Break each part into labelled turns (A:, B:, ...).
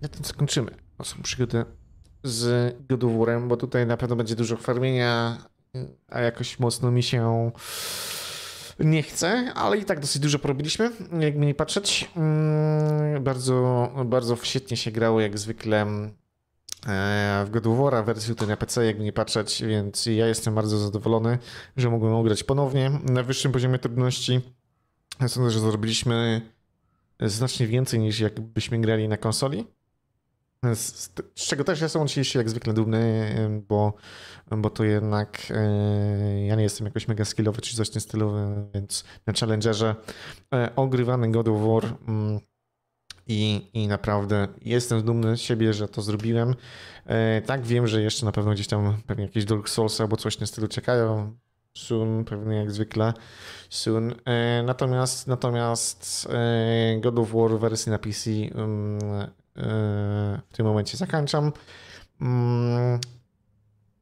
A: na tym skończymy naszą przygodę z God bo tutaj na pewno będzie dużo farmienia, a jakoś mocno mi się nie chce, ale i tak dosyć dużo porobiliśmy, jak mnie patrzeć. Mm, bardzo, bardzo świetnie się grało, jak zwykle e, w God of War, wersji tutaj na PC, jak mnie patrzeć, więc ja jestem bardzo zadowolony, że mogłem ograć ponownie na wyższym poziomie trudności. Sądzę, że zrobiliśmy znacznie więcej niż jakbyśmy grali na konsoli. Z, z, czego też jestem oczywiście jak zwykle dumny, bo, bo to jednak e, ja nie jestem jakoś mega skillowy czy coś w więc na Challengerze e, ogrywany God of War mm, i, i naprawdę jestem dumny z siebie, że to zrobiłem. E, tak wiem, że jeszcze na pewno gdzieś tam pewnie jakieś Dark Souls albo coś nie stylu czekają. Soon, pewnie jak zwykle. Soon. E, natomiast, natomiast e, God of War wersji na PC mm, w tym momencie zakończam. Mm,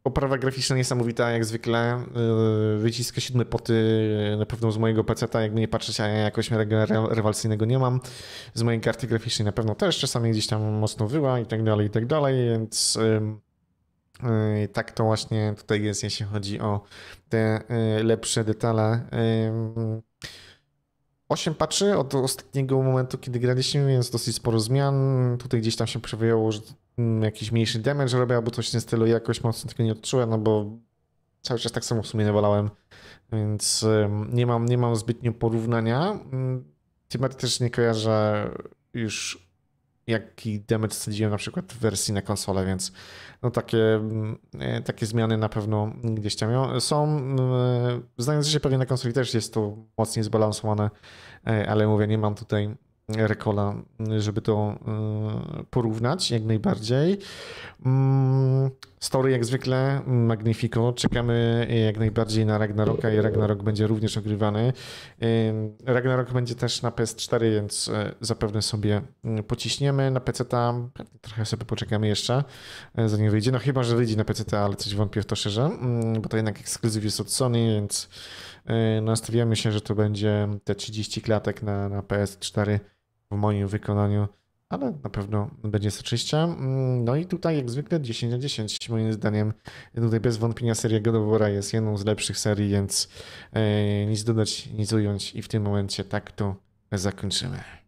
A: Oprawa graficzna niesamowita, jak zwykle. Yy, wyciska siódme poty yy, na pewno z mojego peceta, jak mnie patrzeć, a ja jakoś rewelacyjnego nie mam. Z mojej karty graficznej na pewno też, czasami gdzieś tam mocno wyła i tak dalej, i tak dalej, więc yy, tak to właśnie tutaj jest, jeśli chodzi o te lepsze detale. 8 patrzy od ostatniego momentu, kiedy graliśmy, więc dosyć sporo zmian. Tutaj gdzieś tam się przewijało, że mm, jakiś mniejszy damage robię albo coś w tym stylu. Jakoś mocno tego nie odczułem, no bo cały czas tak samo w sumie nie wolałem, więc nie mam, nie mam zbytnio porównania. Tym mm, też nie kojarzę już jaki damage stwierdziłem na przykład w wersji na konsolę, więc no takie, mm, e, takie zmiany na pewno gdzieś tam są. Mm, e, znając się pewnie na konsoli też jest to mocniej zbalansowane, e, ale mówię, nie mam tutaj Rekola, żeby to e, porównać jak najbardziej. Mm, story jak zwykle, Magnifico. Czekamy jak najbardziej na Ragnaroka i Ragnarok będzie również ogrywany. Ragnarok będzie też na PS4, więc e, zapewne sobie mm, pociśniemy. Na PC tam trochę sobie poczekamy jeszcze, e, zanim wyjdzie. No chyba, że wyjdzie na PC, ale coś wątpię w to szerze, mm, bo to jednak ekskluzyw jest od Sony, więc nastawiamy się, że to będzie te 30 klatek na, na PS4 w moim wykonaniu, ale na pewno będzie soczyście. Mm, no i tutaj jak zwykle 10 na 10 moim zdaniem. Tutaj bez wątpienia seria God of War jest jedną z lepszych serii, więc e, nic dodać, nic ująć i w tym momencie tak to zakończymy.